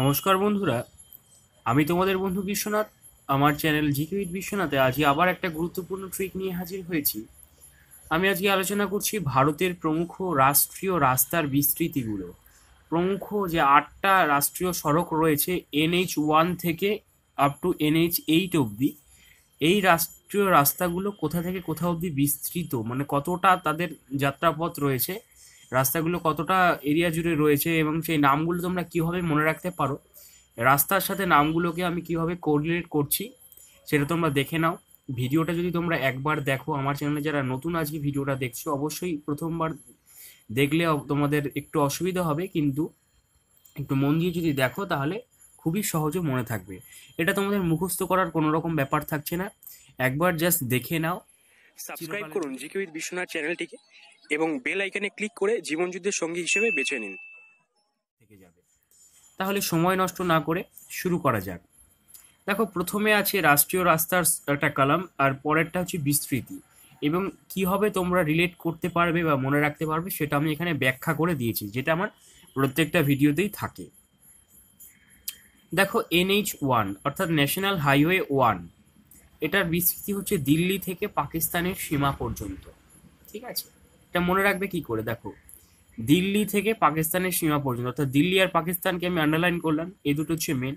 নমস্কার বন্ধুরা আমি তোমাদের বন্ধু বিশ্বনাথ আমার চ্যানেল জিকে উইথ বিশ্বনাথে আজকে আবার একটা গুরুত্বপূর্ণ ট্রিক নিয়ে হাজির হয়েছি আমি আজকে আলোচনা করছি ভারতের প্রমুখ রাষ্ট্রীয় রাস্তার বিস্তৃতিগুলো প্রমুখ যে আটটা রাষ্ট্রীয় সড়ক রয়েছে এনএইচ ওয়ান থেকে আপ টু এনএইচ এইট অবধি এই রাষ্ট্রীয় রাস্তাগুলো কোথা থেকে কোথা অবধি বিস্তৃত মানে কতটা তাদের যাত্রাপথ রয়েছে রাস্তাগুলো কতটা এরিয়া জুড়ে রয়েছে এবং সেই নামগুলো তোমরা কীভাবে মনে রাখতে পারো রাস্তার সাথে নামগুলোকে আমি কীভাবে কোঅর্ডিনেট করছি সেটা তোমরা দেখে নাও ভিডিওটা যদি তোমরা একবার দেখো আমার চ্যানেলে যারা নতুন আজকে ভিডিওটা দেখছো অবশ্যই প্রথমবার দেখলে তোমাদের একটু অসুবিধা হবে কিন্তু একটু মন দিয়ে যদি দেখো তাহলে খুবই সহজে মনে থাকবে এটা তোমাদের মুখস্থ করার কোনো রকম ব্যাপার থাকছে না একবার জাস্ট দেখে নাও সাবস্ক্রাইব করুন জিকিউইথ বিশ্বনাথ চ্যানেলটিকে এবং বেল আইকনে ক্লিক করে জীবনযুদ্ধের সঙ্গী হিসেবে বেছে নিন তাহলে সময় নষ্ট না করে শুরু করা যাক দেখো প্রথমে আছে রাষ্ট্রীয় রাস্তার একটা কালাম আর পরেরটা হচ্ছে বিস্তৃতি এবং কি হবে তোমরা রিলেট করতে পারবে বা মনে রাখতে পারবে সেটা আমি এখানে ব্যাখ্যা করে দিয়েছি যেটা আমার প্রত্যেকটা ভিডিওতেই থাকে দেখো এনএইচ ওয়ান অর্থাৎ ন্যাশনাল হাইওয়ে ওয়ান এটার বিস্তৃতি হচ্ছে দিল্লি থেকে পাকিস্তানের সীমা পর্যন্ত ঠিক আছে এটা মনে রাখবে কি করে দেখো দিল্লি থেকে পাকিস্তানের সীমা পর্যন্ত অর্থাৎ দিল্লি আর পাকিস্তানকে আমি আন্ডারলাইন করলাম এই দুটো হচ্ছে মেন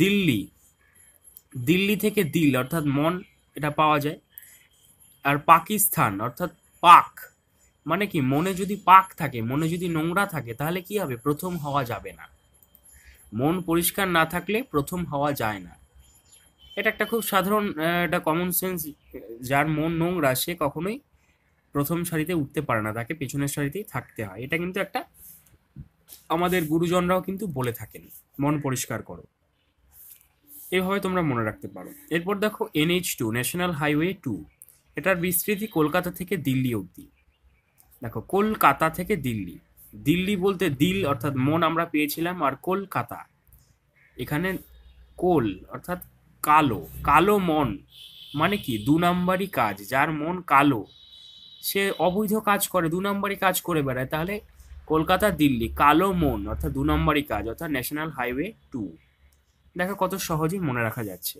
দিল্লি দিল্লি থেকে দিল অর্থাৎ মন এটা পাওয়া যায় আর পাকিস্তান অর্থাৎ পাক মানে কি মনে যদি পাক থাকে মনে যদি নোংরা থাকে তাহলে কি হবে প্রথম হওয়া যাবে না মন পরিষ্কার না থাকলে প্রথম হওয়া যায় না এটা একটা খুব সাধারণ একটা কমন সেন্স যার মন নোংরা সে কখনোই প্রথম সারিতে উঠতে পারে না তাকে পেছনের সারিতেই থাকতে হয় এটা কিন্তু একটা আমাদের গুরুজনরাও কিন্তু বলে থাকেন মন পরিষ্কার করো এভাবে তোমরা মনে রাখতে পারো এরপর দেখো NH two national highway two এটার বিস্তৃতি কলকাতা থেকে দিল্লি অবধি দেখো কলকাতা থেকে দিল্লি দিল্লি বলতে দিল অর্থাৎ মন আমরা পেয়েছিলাম আর কলকাতা এখানে কোল অর্থাৎ কালো কালো মন মানে কি দু নাম্বারই কাজ যার মন কালো সে অবৈধ কাজ করে দু নম্বরই কাজ করে বেড়ায় তাহলে কলকাতা দিল্লি কালো মন অর্থাৎ দু নম্বরই কাজ অর্থাৎ ন্যাশনাল হাইওয়ে টু দেখো কত সহজেই মনে রাখা যাচ্ছে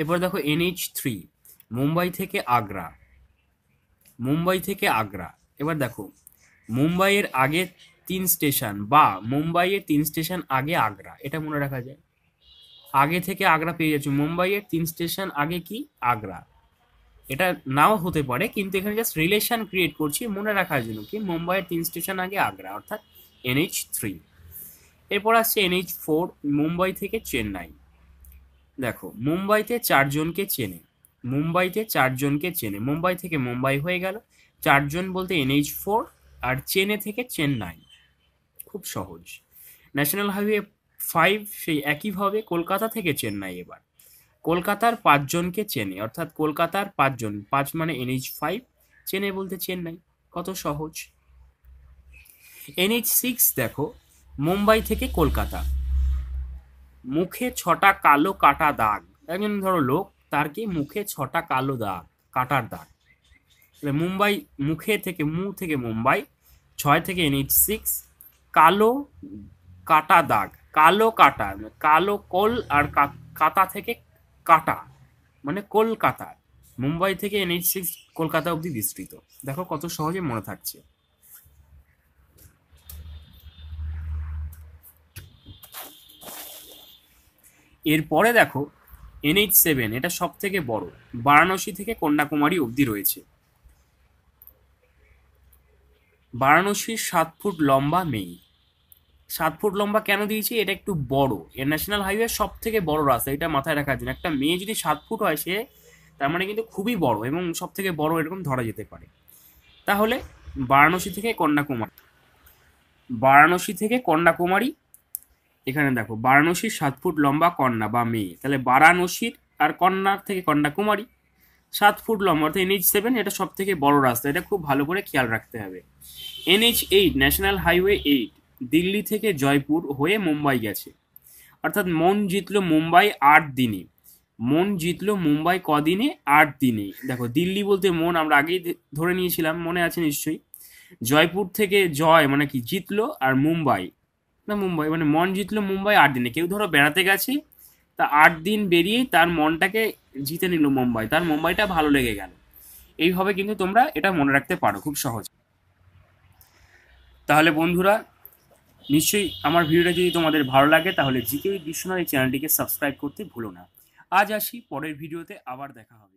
এরপর দেখো এনএইচ থ্রি মুম্বাই থেকে আগ্রা মুম্বাই থেকে আগ্রা এবার দেখো মুম্বাইয়ের আগে তিন স্টেশন বা মুম্বাইয়ের তিন স্টেশন আগে আগ্রা এটা মনে রাখা যায় আগে থেকে আগ্রা পেয়ে যাচ্ছে মুম্বাইয়ের তিন স্টেশন আগে কি আগ্রা এটা নাও হতে পারে কিন্তু এখানে জাস্ট রিলেশন ক্রিয়েট করছি মনে রাখার জন্য কি মুম্বাইয়ের তিন স্টেশন আগে আগ্রা অর্থাৎ এনএইচ থ্রি এরপর আসছে এনএইচ ফোর মুম্বাই থেকে চেন্নাই দেখো মুম্বাইতে চারজনকে চেনে মুম্বাইতে চারজনকে চেনে মুম্বাই থেকে মুম্বাই হয়ে গেল চারজন বলতে এনএইচ ফোর আর চেনে থেকে চেন্নাই খুব সহজ ন্যাশনাল হাইওয়ে ফাইভ সেই একইভাবে কলকাতা থেকে চেন্নাই এবার কলকাতার পাঁচজনকে চেনে অর্থাৎ কলকাতার পাঁচজন পাঁচ মানে এনএইচ ফাইভ চেনে বলতে চেন্নাই কত সহজ এনএইচ সিক্স দেখো মুম্বাই থেকে কলকাতা মুখে ছটা কালো কাটা দাগ একজন ধরো লোক তার কি মুখে ছটা কালো দাগ কাটার দাগ মুম্বাই মুখে থেকে মু থেকে মুম্বাই ছয় থেকে এনএইচ সিক্স কালো কাটা দাগ কালো কাটা মানে কালো কল আর কাতা থেকে কাটা মানে কলকাতা মুম্বাই থেকে এনএইচ সিক্স কলকাতা অব্দি বিস্তৃত দেখো কত সহজে মনে থাকছে এরপরে দেখো এনএইচ সেভেন এটা সব থেকে বড় বারাণসী থেকে কন্যাকুমারী অবধি রয়েছে বারাণসীর সাত ফুট লম্বা মেয়ে সাত ফুট লম্বা কেন দিয়েছি এটা একটু বড় এর ন্যাশনাল হাইওয়ে সব থেকে বড় রাস্তা এটা মাথায় রাখার জন্য একটা মেয়ে যদি সাত ফুট হয় সে তার মানে কিন্তু খুবই বড় এবং সব থেকে বড় এরকম ধরা যেতে পারে তাহলে বারাণসী থেকে কন্যাকুমারী বারাণসী থেকে কন্যাকুমারী এখানে দেখো বারাণসীর সাত ফুট লম্বা কন্যা বা মেয়ে তাহলে বারাণসীর আর কন্যার থেকে কন্যাকুমারী সাত ফুট লম্বা অর্থাৎ এইচ সেভেন এটা সব থেকে বড় রাস্তা এটা খুব ভালো করে খেয়াল রাখতে হবে H eight national highway eight Delhi থেকে জয়পুর হয়ে মুম্বাই গেছে অর্থাৎ মন জিতলো মুম্বাই আট দিনে মন জিতলো মুম্বাই কদিনে আট দিনে দেখো দিল্লি বলতে মন আমরা আগেই ধরে নিয়েছিলাম মনে আছে নিশ্চয়ই জয়পুর থেকে জয় মানে কি জিতলো আর মুম্বাই না মুম্বাই মানে মন জিতলো মুম্বাই আট দিনে কেউ ধরো বেড়াতে গেছে তা আট দিন বেরিয়েই তার মনটাকে জিতে নিল মুম্বাই তার মুম্বাইটা ভালো লেগে গেল এইভাবে কিন্তু তোমরা এটা মনে রাখতে পারো খুব সহজ তাহলে বন্ধুরা নিশ্চয়ই আমার ভিডিওটা যদি তোমাদের ভালো লাগে তাহলে জিকে বিশ্বনাথ এই চ্যানেলটিকে সাবস্ক্রাইব করতে ভুলো না আজ আসি পরের ভিডিওতে আবার দেখা হবে